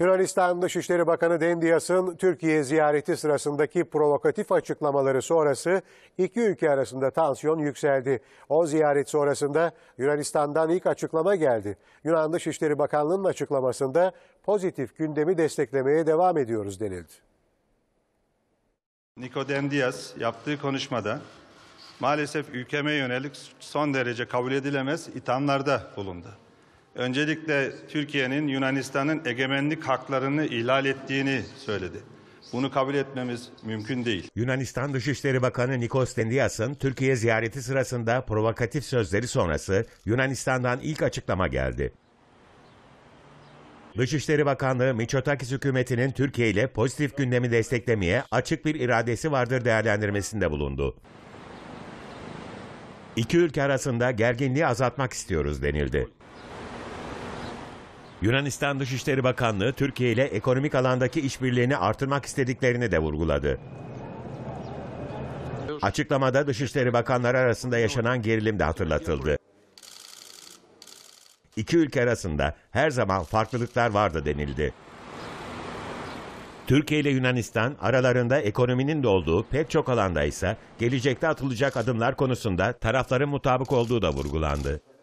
Yunanistan Dışişleri Bakanı Dendias'ın Türkiye ziyareti sırasındaki provokatif açıklamaları sonrası iki ülke arasında tansiyon yükseldi. O ziyaret sonrasında Yunanistan'dan ilk açıklama geldi. Yunan Dışişleri Bakanlığı'nın açıklamasında pozitif gündemi desteklemeye devam ediyoruz denildi. Niko Dendias yaptığı konuşmada maalesef ülkeme yönelik son derece kabul edilemez ithamlarda bulundu. Öncelikle Türkiye'nin Yunanistan'ın egemenlik haklarını ihlal ettiğini söyledi. Bunu kabul etmemiz mümkün değil. Yunanistan Dışişleri Bakanı Nikos Dendias'ın Türkiye ziyareti sırasında provokatif sözleri sonrası Yunanistan'dan ilk açıklama geldi. Dışişleri Bakanlığı Miçotakis hükümetinin Türkiye ile pozitif gündemi desteklemeye açık bir iradesi vardır değerlendirmesinde bulundu. İki ülke arasında gerginliği azaltmak istiyoruz denildi. Yunanistan Dışişleri Bakanlığı Türkiye ile ekonomik alandaki işbirliğini artırmak istediklerini de vurguladı. Açıklamada Dışişleri Bakanları arasında yaşanan gerilim de hatırlatıldı. İki ülke arasında her zaman farklılıklar vardı denildi. Türkiye ile Yunanistan aralarında ekonominin de olduğu pek çok alanda ise gelecekte atılacak adımlar konusunda tarafların mutabık olduğu da vurgulandı.